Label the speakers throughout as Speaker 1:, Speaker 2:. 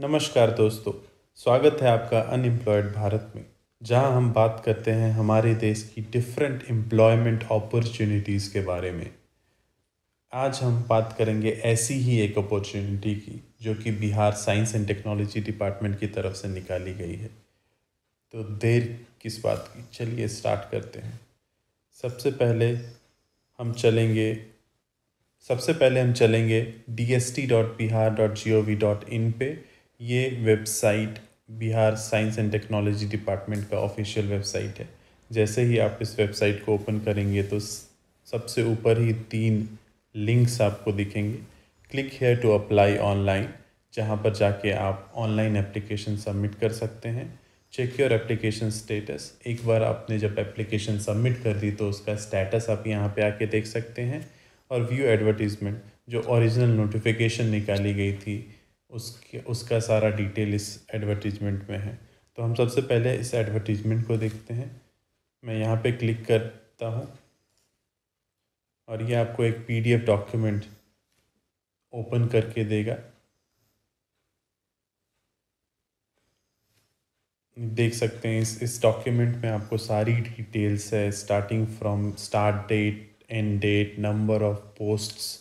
Speaker 1: नमस्कार दोस्तों स्वागत है आपका अनएम्प्लॉयड भारत में जहां हम बात करते हैं हमारे देश की डिफरेंट एम्प्लॉयमेंट अपॉर्चुनिटीज़ के बारे में आज हम बात करेंगे ऐसी ही एक अपॉर्चुनिटी की जो कि Bihar science and technology department की तरफ से निकाली गई है तो देर किस बात की चलिए स्टार्ट करते हैं सबसे पहले हम चलेंगे सबसे पहले हम चलेंगे D S T dot Bihar dot G O V dot in पर ये website Bihar science and technology department का ऑफिशियल वेबसाइट है जैसे ही आप इस वेबसाइट को ओपन करेंगे तो सबसे ऊपर ही तीन लिंक्स आपको दिखेंगे click here to apply online जहाँ पर जाके आप ऑनलाइन एप्लीकेशन सबमिट कर सकते हैं चेक योर एप्लीकेशन स्टेटस एक बार आपने जब एप्लीकेशन सबमिट कर दी तो उसका स्टेटस आप यहाँ पे आके देख सकते हैं और व्यू एडवर्टीज़मेंट जो ओरिजिनल नोटिफिकेशन निकाली गई थी उसके उसका सारा डिटेल इस एडवर्टीजमेंट में है तो हम सबसे पहले इस एडवर्टीजमेंट को देखते हैं मैं यहाँ पे क्लिक करता हूँ और ये आपको एक पीडीएफ डॉक्यूमेंट ओपन करके देगा देख सकते हैं इस इस डॉक्यूमेंट में आपको सारी डिटेल्स है starting from start date end date number of posts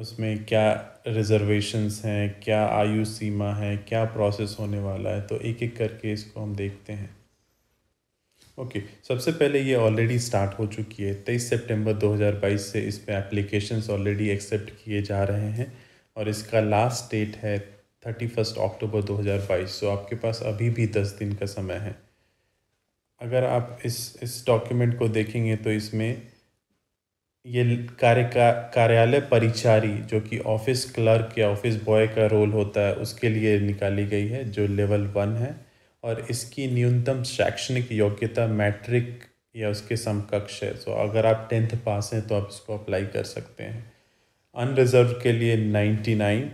Speaker 1: उसमें क्या रिजर्वेशंस हैं क्या आयु सीमा है क्या प्रोसेस होने वाला है तो एक एक करके इसको हम देखते हैं ओके okay, सबसे पहले ये ऑलरेडी स्टार्ट हो चुकी है तेईस सितंबर 2022 से इस पे एप्लीकेशंस ऑलरेडी एक्सेप्ट किए जा रहे हैं और इसका लास्ट डेट है थर्टी फर्स्ट अक्टूबर बाईस सो तो आपके पास अभी भी दस दिन का समय है अगर आप इस इस डॉक्यूमेंट को देखेंगे तो इसमें ये कार्य का कार्यालय परिचारी जो कि ऑफिस क्लर्क या ऑफिस बॉय का रोल होता है उसके लिए निकाली गई है जो लेवल वन है और इसकी न्यूनतम शैक्षणिक योग्यता मैट्रिक या उसके समकक्ष है सो अगर आप टेंथ पास हैं तो आप इसको अप्लाई कर सकते हैं अनरिजर्व के लिए नाइन्टी नाइन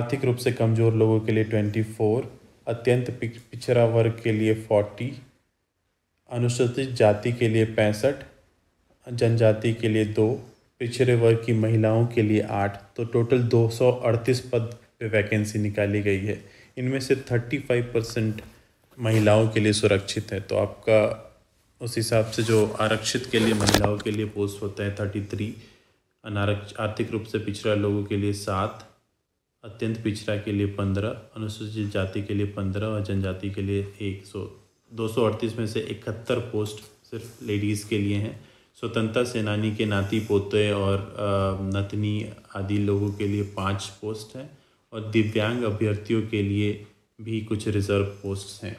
Speaker 1: आर्थिक रूप से कमज़ोर लोगों के लिए ट्वेंटी फोर अत्यंत पिछड़ा वर्ग के लिए फोर्टी अनुसूचित जाति के लिए पैंसठ जनजाति के लिए दो पिछड़े वर्ग की महिलाओं के लिए आठ तो टोटल दो सौ अड़तीस पद पे वैकेंसी निकाली गई है इनमें से थर्टी फाइव परसेंट महिलाओं के लिए सुरक्षित है तो आपका उस हिसाब से जो आरक्षित के लिए महिलाओं के लिए पोस्ट होता है थर्टी थ्री अनारक्ष आर्थिक रूप से पिछड़ा लोगों के लिए सात अत्यंत पिछड़ा के लिए पंद्रह अनुसूचित जाति के लिए पंद्रह और जनजाति के लिए एक सौ दो सौ अड़तीस में से इकहत्तर पोस्ट सिर्फ लेडीज़ के लिए हैं स्वतंत्रता सेनानी के नाती पोते और नतनी आदि लोगों के लिए पाँच पोस्ट हैं और दिव्यांग अभ्यर्थियों के लिए भी कुछ रिजर्व पोस्ट हैं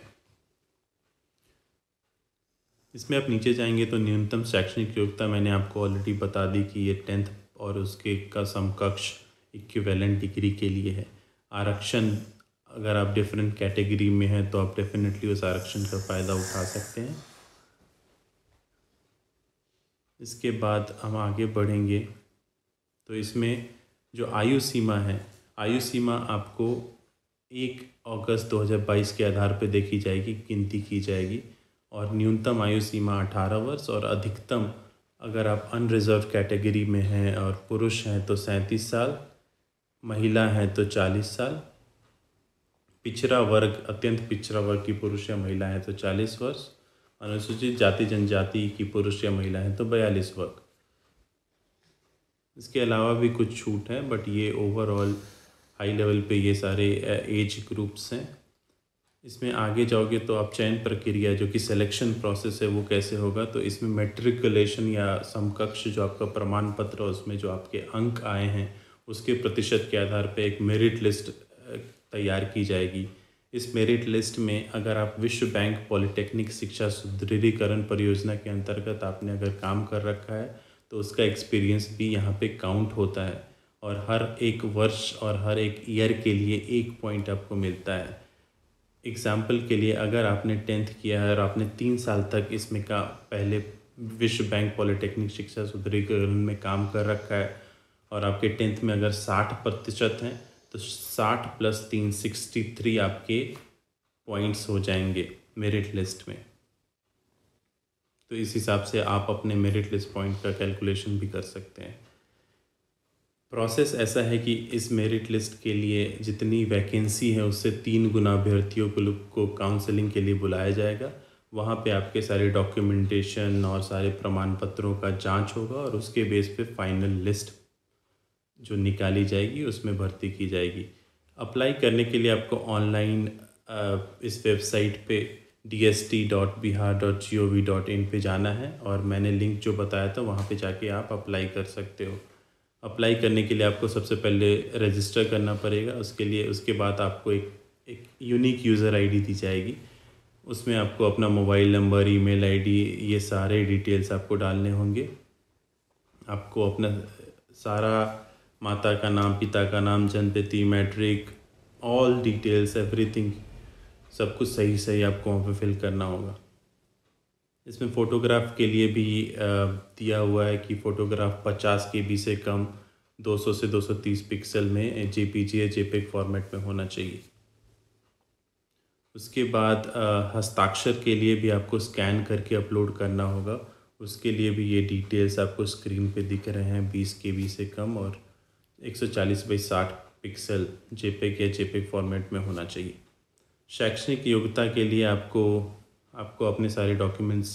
Speaker 1: इसमें आप नीचे जाएंगे तो न्यूनतम शैक्षणिक योग्यता मैंने आपको ऑलरेडी बता दी कि ये टेंथ और उसके का समकक्ष इक्विवेलेंट डिग्री के लिए है आरक्षण अगर आप डिफरेंट कैटेगरी में हैं तो आप डेफिनेटली उस आरक्षण का फ़ायदा उठा सकते हैं इसके बाद हम आगे बढ़ेंगे तो इसमें जो आयु सीमा है आयु सीमा आपको एक अगस्त 2022 के आधार पर देखी जाएगी गिनती की जाएगी और न्यूनतम आयु सीमा 18 वर्ष और अधिकतम अगर आप अनरिजर्व कैटेगरी में हैं और पुरुष हैं तो सैंतीस साल महिला हैं तो चालीस साल पिछड़ा वर्ग अत्यंत पिछड़ा वर्ग की पुरुष या महिला हैं तो चालीस वर्ष अनुसूचित जाति जनजाति की पुरुष या महिला है तो बयालीस वर्ग इसके अलावा भी कुछ छूट है बट ये ओवरऑल हाई लेवल पे ये सारे एज ग्रुप्स हैं इसमें आगे जाओगे तो आप चयन प्रक्रिया जो कि सिलेक्शन प्रोसेस है वो कैसे होगा तो इसमें मेट्रिकुलेशन या समकक्ष जो आपका प्रमाण पत्र है उसमें जो आपके अंक आए हैं उसके प्रतिशत के आधार पर एक मेरिट लिस्ट तैयार की जाएगी इस मेरिट लिस्ट में अगर आप विश्व बैंक पॉलिटेक्निक शिक्षा सुदृढ़ीकरण परियोजना के अंतर्गत आपने अगर काम कर रखा है तो उसका एक्सपीरियंस भी यहाँ पे काउंट होता है और हर एक वर्ष और हर एक ईयर के लिए एक पॉइंट आपको मिलता है एग्ज़ाम्पल के लिए अगर आपने टेंथ किया है और आपने तीन साल तक इसमें का पहले विश्व बैंक पॉलिटेक्निक शिक्षा सुदृढ़ीकरण में काम कर रखा है और आपके टेंथ में अगर साठ प्रतिशत हैं तो साठ प्लस तीन सिक्सटी थ्री आपके पॉइंट्स हो जाएंगे मेरिट लिस्ट में तो इस हिसाब से आप अपने मेरिट लिस्ट पॉइंट का कैलकुलेशन भी कर सकते हैं प्रोसेस ऐसा है कि इस मेरिट लिस्ट के लिए जितनी वैकेंसी है उससे तीन गुना अभ्यर्थियों को को काउंसलिंग के लिए बुलाया जाएगा वहाँ पे आपके सारे डॉक्यूमेंटेशन और सारे प्रमाण पत्रों का जांच होगा और उसके बेस पे फाइनल लिस्ट जो निकाली जाएगी उसमें भर्ती की जाएगी अप्लाई करने के लिए आपको ऑनलाइन इस वेबसाइट पे D S T dot Bihar dot G O V dot in पर जाना है और मैंने लिंक जो बताया था वहाँ पे जाके आप अप्लाई कर सकते हो अप्लाई करने के लिए आपको सबसे पहले रजिस्टर करना पड़ेगा उसके लिए उसके बाद आपको एक एक यूनिक यूज़र आईडी दी जाएगी उसमें आपको अपना मोबाइल नंबर ईमेल आईडी ये सारे डिटेल्स आपको डालने होंगे आपको अपना सारा माता का नाम पिता का नाम जन्म तिथि मैट्रिक ऑल डिटेल्स एवरीथिंग सब कुछ सही सही आपको वहाँ पर फिल करना होगा इसमें फ़ोटोग्राफ के लिए भी दिया हुआ है कि फ़ोटोग्राफ 50 के बी से कम 200 से 230 पिक्सल में जे पी जी या जेपेग फॉर्मेट में होना चाहिए उसके बाद हस्ताक्षर के लिए भी आपको स्कैन करके अपलोड करना होगा उसके लिए भी ये डिटेल्स आपको स्क्रीन पे दिख रहे हैं बीस के बी से कम और एक सौ चालीस बाई साठ पिक्सल जेपेक या जेपेक फॉर्मेट में होना चाहिए शैक्षणिक योग्यता के लिए आपको आपको अपने सारे डॉक्यूमेंट्स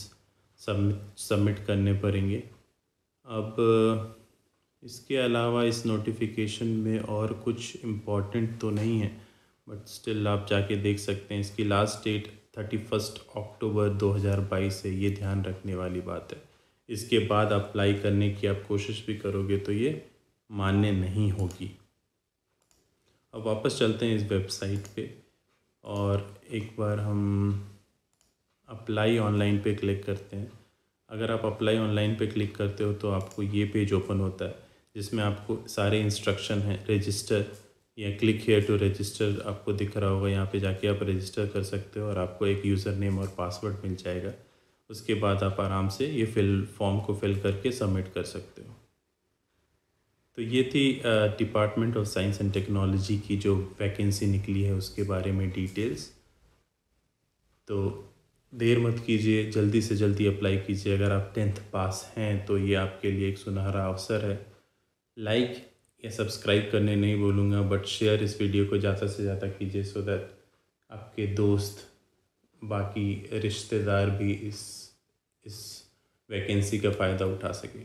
Speaker 1: सबमिट सबमिट करने पड़ेंगे अब इसके अलावा इस नोटिफिकेशन में और कुछ इम्पॉर्टेंट तो नहीं है बट स्टिल आप जाके देख सकते हैं इसकी last date thirty first October दो हज़ार बाईस है ये ध्यान रखने वाली बात है इसके बाद अप्लाई करने की आप कोशिश भी करोगे तो ये मान्य नहीं होगी अब वापस चलते हैं इस वेबसाइट पे और एक बार हम अप्लाई ऑनलाइन पे क्लिक करते हैं अगर आप अप्लाई ऑनलाइन पे क्लिक करते हो तो आपको ये पेज ओपन होता है जिसमें आपको सारे इंस्ट्रक्शन हैं रजिस्टर या क्लिक हेयर टू रजिस्टर आपको दिख रहा होगा यहाँ पे जाके आप रजिस्टर कर सकते हो और आपको एक यूज़र नेम और पासवर्ड मिल जाएगा उसके बाद आप आराम से ये फिल फॉर्म को फिल करके सबमिट कर सकते हो तो ये थी department of science and technology की जो वैकेंसी निकली है उसके बारे में डिटेल्स तो देर मत कीजिए जल्दी से जल्दी अप्लाई कीजिए अगर आप टेंथ पास हैं तो ये आपके लिए एक सुनहरा अवसर है लाइक या सब्सक्राइब करने नहीं बोलूँगा बट शेयर इस वीडियो को ज़्यादा से ज़्यादा कीजिए सो दैट आपके दोस्त बाकी रिश्तेदार भी इस इस वैकेंसी का फ़ायदा उठा सकें